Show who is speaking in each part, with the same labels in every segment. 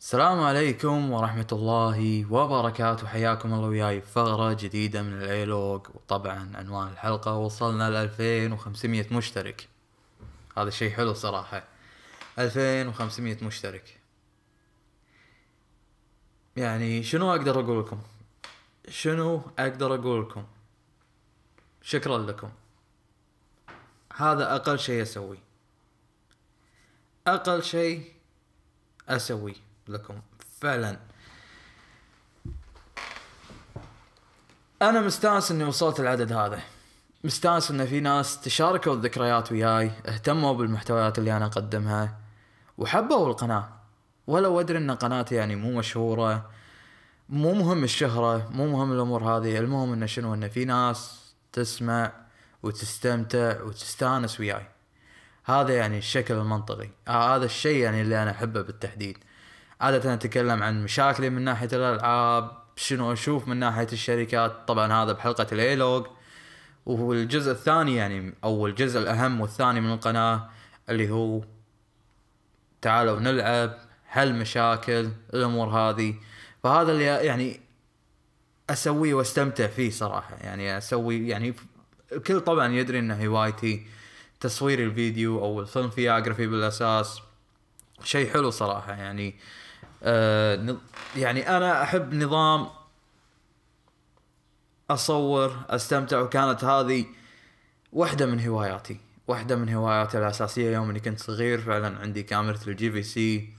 Speaker 1: السلام عليكم ورحمة الله وبركاته حياكم الله وياي فقرة جديدة من الايلوج وطبعا عنوان الحلقة وصلنا ل 2500 مشترك هذا شيء حلو صراحة 2500 مشترك يعني شنو اقدر اقول لكم شنو اقدر اقول لكم شكرا لكم هذا اقل شيء اسويه اقل شيء اسويه لكم فعلا انا مستانس اني وصلت العدد هذا مستانس ان في ناس تشاركوا الذكريات وياي اهتموا بالمحتويات اللي انا اقدمها وحبوا القناه ولو ادري ان قناتي يعني مو مشهوره مو مهم الشهرة مو مهم الأمور هذه المهم ان شنو ان في ناس تسمع وتستمتع وتستانس وياي هذا يعني الشكل المنطقي آه، هذا الشيء يعني اللي أنا أحبه بالتحديد عاده اتكلم عن مشاكلي من ناحيه الالعاب شنو اشوف من ناحيه الشركات طبعا هذا بحلقه الايلوج والجزء الثاني يعني او الجزء الاهم والثاني من القناه اللي هو تعالوا نلعب حل مشاكل الامور هذه فهذا اللي يعني اسويه واستمتع فيه صراحه يعني اسوي يعني الكل طبعا يدري ان هوايتي تصوير الفيديو او الفيلم فياجرافي بالاساس شيء حلو صراحه يعني آه آه، يعني انا احب نظام اصور استمتع وكانت هذه واحده من هواياتي واحده من هواياتي الاساسيه يوم اني كنت صغير فعلا عندي كاميرا الجي في سي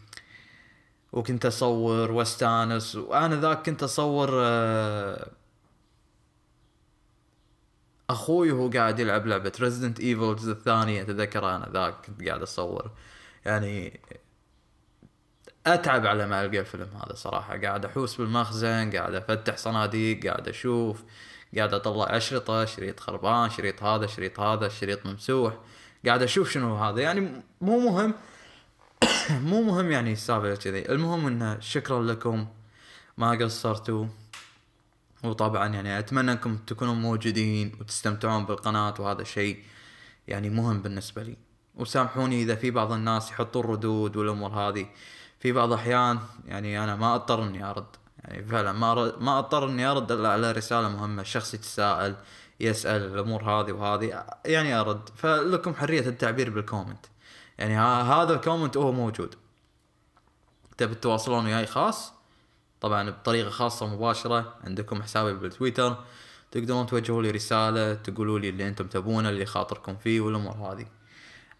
Speaker 1: وكنت اصور واستانس وانا ذاك كنت اصور آه، اخوي وهو قاعد يلعب لعبه ريزيدنت ايفلز الثانيه اتذكر انا ذاك كنت قاعد اصور يعني اتعب على ما القى الفيلم هذا صراحه قاعد احوس بالمخزن قاعد افتح صناديق قاعد اشوف قاعد اطلع اشرطه شريط خربان شريط هذا شريط هذا شريط ممسوح قاعد اشوف شنو هذا يعني مو مهم مو مهم يعني السالفه كذي المهم انه شكرا لكم ما قصرتوا وطبعا يعني اتمنى انكم تكونوا موجودين وتستمتعون بالقناه وهذا شيء يعني مهم بالنسبه لي وسامحوني اذا في بعض الناس يحطون ردود والامور هذه في بعض الاحيان يعني انا ما اضطر اني ارد يعني فعلا ما أرد ما اضطر اني ارد الا على رساله مهمه شخص يتساءل يسال الامور هذه وهذه يعني ارد فلكم حريه التعبير بالكومنت يعني هذا الكومنت هو موجود تبي تتواصلون وياي خاص طبعا بطريقه خاصه مباشره عندكم حسابي بالتويتر تقدرون توجهوا لي رساله تقولوا لي اللي انتم تبونه اللي خاطركم فيه والامور هذه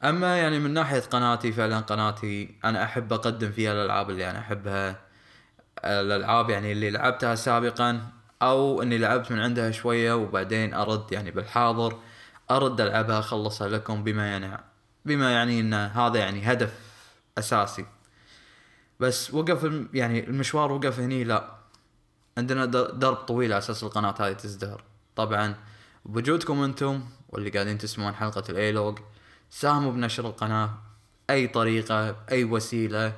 Speaker 1: اما يعني من ناحيه قناتي فعلا قناتي انا احب اقدم فيها الالعاب اللي انا احبها الالعاب يعني اللي لعبتها سابقا او اني لعبت من عندها شويه وبعدين ارد يعني بالحاضر ارد العبها اخلصها لكم بما يعني بما يعني ان هذا يعني هدف اساسي بس وقف يعني المشوار وقف هني لا عندنا درب طويل على اساس القناه هذه تزدهر طبعا بوجودكم انتم واللي قاعدين تسمعون حلقه الايلوج ساهموا بنشر القناة أي طريقة بأي وسيلة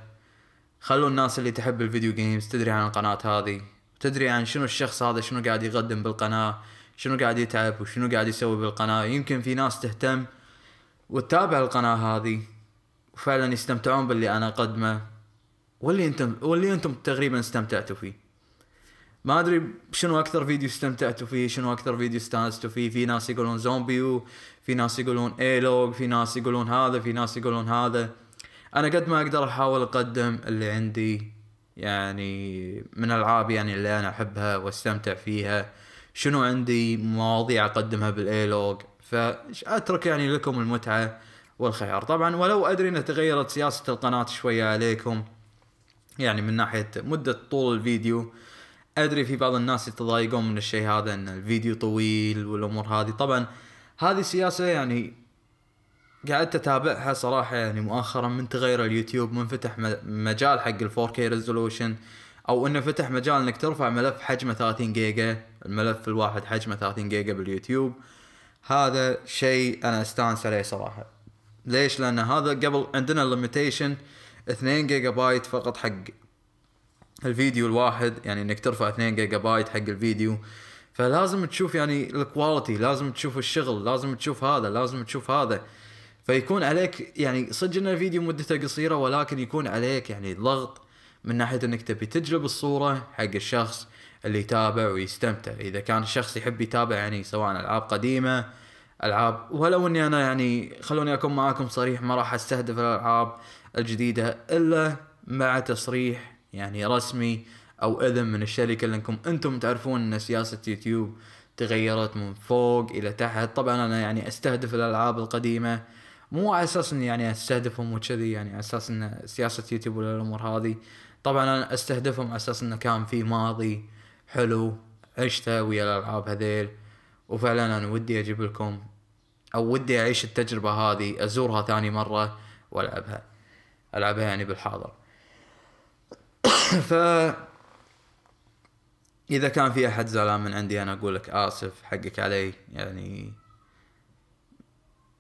Speaker 1: خلوا الناس اللي تحب الفيديو جيمز تدري عن القناة هذه تدري عن شنو الشخص هذا شنو قاعد يقدم بالقناة شنو قاعد يتعب وشنو قاعد يسوي بالقناة يمكن في ناس تهتم وتتابع القناة هذه وفعلا يستمتعون باللي أنا أقدمه واللي أنتم واللي أنتم تقريبا استمتعتوا فيه ما ادري شنو اكثر فيديو استمتعتوا فيه شنو اكثر فيديو استانستوا فيه في ناس يقولون زومبيو في ناس يقولون ايلوج في ناس يقولون هذا في ناس يقولون هذا انا قد ما اقدر احاول اقدم اللي عندي يعني من العاب يعني اللي انا احبها واستمتع فيها شنو عندي مواضيع اقدمها بالايلوج فاترك يعني لكم المتعه والخيار طبعا ولو ادري ان تغيرت سياسه القناه شويه عليكم يعني من ناحيه مده طول الفيديو ادري في بعض الناس يتضايقون من الشيء هذا ان الفيديو طويل والامور هذه طبعا هذه سياسه يعني قعدت اتابعها صراحه يعني مؤخرا من تغير اليوتيوب من فتح مجال حق ال 4K ريزولوشن او انه فتح مجال انك ترفع ملف حجمه 30 جيجا الملف الواحد حجمه 30 جيجا باليوتيوب هذا شيء انا استانس عليه صراحه ليش لان هذا قبل عندنا ليميتيشن 2 جيجا بايت فقط حق الفيديو الواحد يعني انك ترفع 2 جيجا بايت حق الفيديو فلازم تشوف يعني الكواليتي لازم تشوف الشغل لازم تشوف هذا لازم تشوف هذا فيكون عليك يعني صدق ان الفيديو مدته قصيره ولكن يكون عليك يعني ضغط من ناحيه انك تبي تجلب الصوره حق الشخص اللي يتابع ويستمتع اذا كان الشخص يحب يتابع يعني سواء العاب قديمه العاب ولو اني انا يعني خلوني اكون معاكم صريح ما راح استهدف الالعاب الجديده الا مع تصريح يعني رسمي او اذن من الشركه لانكم انتم تعرفون ان سياسه يوتيوب تغيرت من فوق الى تحت طبعا انا يعني استهدف الالعاب القديمه مو على اساس اني يعني استهدفهم وكذي يعني على اساس ان سياسه يوتيوب والامور هذه طبعا انا استهدفهم على اساس انه كان في ماضي حلو عشته ويا الالعاب هذيل وفعلا انا ودي اجيب لكم او ودي اعيش التجربه هذه ازورها ثاني مره والعبها العبها يعني بالحاضر ف اذا كان في احد زعلان من عندي انا اقول لك اسف حقك علي يعني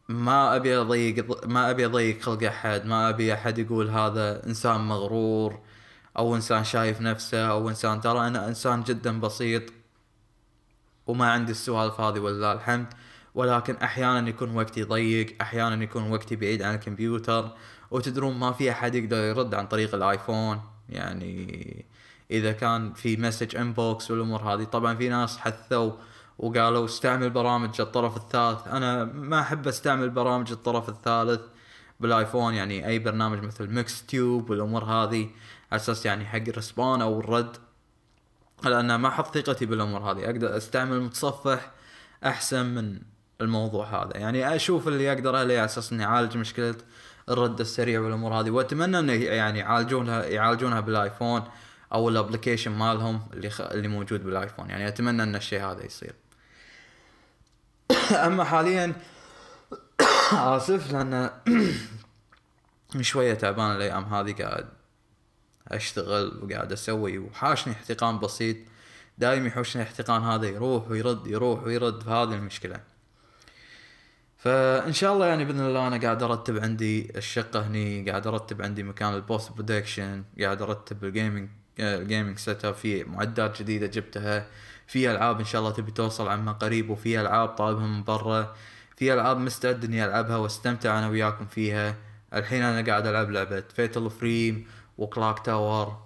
Speaker 1: ما ابي اضيق ما ابي اضيق خلق احد ما ابي احد يقول هذا انسان مغرور او انسان شايف نفسه او انسان ترى انا انسان جدا بسيط وما عندي السوالف هذه ولله الحمد ولكن احيانا يكون وقتي ضيق احيانا يكون وقتي بعيد عن الكمبيوتر وتدرون ما في احد يقدر يرد عن طريق الايفون يعني اذا كان في مسج انبوكس والامور هذه طبعا في ناس حثوا وقالوا استعمل برامج الطرف الثالث انا ما احب استعمل برامج الطرف الثالث بالايفون يعني اي برنامج مثل ميكس تيوب والامور هذه على اساس يعني حق الرسبون او الرد لان ما احط ثقتي بالامور هذه اقدر استعمل متصفح احسن من الموضوع هذا يعني اشوف اللي اقدر عليه على اساس اني اعالج مشكله الرد السريع والامور هذه واتمنى انه يعني يعالجونها يعالجونها بالايفون او الابلكيشن مالهم اللي خ... اللي موجود بالايفون يعني اتمنى ان الشيء هذا يصير اما حاليا اسف لان شويه تعبان الايام هذه قاعد اشتغل وقاعد اسوي وحاشني احتقان بسيط دايم يحوشني احتقان هذا يروح ويرد يروح ويرد هذه المشكله فان شاء الله يعني باذن الله انا قاعد ارتب عندي الشقه هني قاعد ارتب عندي مكان البوست برودكشن قاعد ارتب الجيمنج الجيمنج سيت اب في معدات جديده جبتها في العاب ان شاء الله تبي توصل عما قريب وفي العاب طالبها من برا في العاب مستعد اني العبها واستمتع انا وياكم فيها الحين انا قاعد العب لعبه فيتل فريم وكلاك تاور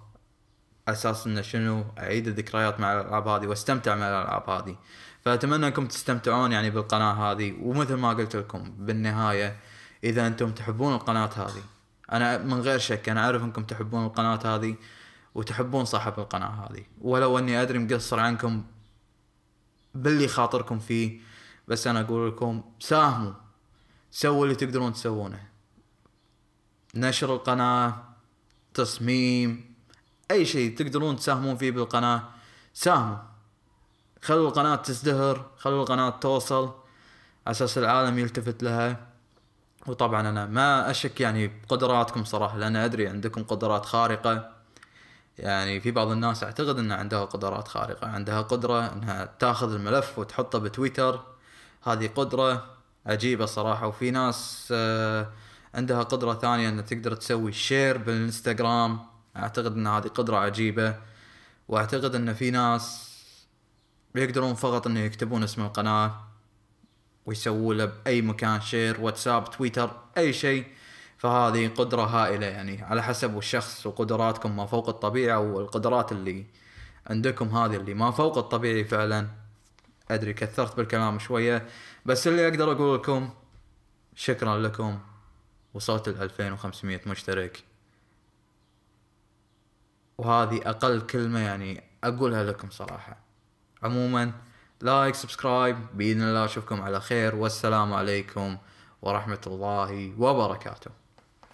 Speaker 1: اساس انه شنو اعيد الذكريات مع الالعاب هذه واستمتع مع الالعاب هذه فاتمنى انكم تستمتعون يعني بالقناه هذه ومثل ما قلت لكم بالنهايه اذا انتم تحبون القناه هذه انا من غير شك انا اعرف انكم تحبون القناه هذه وتحبون صاحب القناه هذه ولو اني ادري مقصر عنكم باللي خاطركم فيه بس انا اقول لكم ساهموا سووا اللي تقدرون تسوونه نشر القناه تصميم اي شيء تقدرون تساهمون فيه بالقناه ساهموا خلوا القناة تزدهر خلوا القناة توصل أساس العالم يلتفت لها وطبعا أنا ما أشك يعني بقدراتكم صراحة لأن أدري عندكم قدرات خارقة يعني في بعض الناس أعتقد أن عندها قدرات خارقة عندها قدرة أنها تاخذ الملف وتحطه بتويتر هذه قدرة عجيبة صراحة وفي ناس آه، عندها قدرة ثانية أن تقدر تسوي شير بالإنستغرام أعتقد أن هذه قدرة عجيبة وأعتقد أن في ناس بيقدرون فقط انه يكتبون اسم القناه ويسووا له باي مكان شير واتساب تويتر اي شيء فهذه قدرة هائلة يعني على حسب الشخص وقدراتكم ما فوق الطبيعة والقدرات اللي عندكم هذه اللي ما فوق الطبيعي فعلا أدري كثرت بالكلام شوية بس اللي أقدر أقول لكم شكرا لكم وصلت ال 2500 مشترك وهذه أقل كلمة يعني أقولها لكم صراحة عموما لايك سبسكرايب باذن الله اشوفكم على خير والسلام عليكم ورحمه الله وبركاته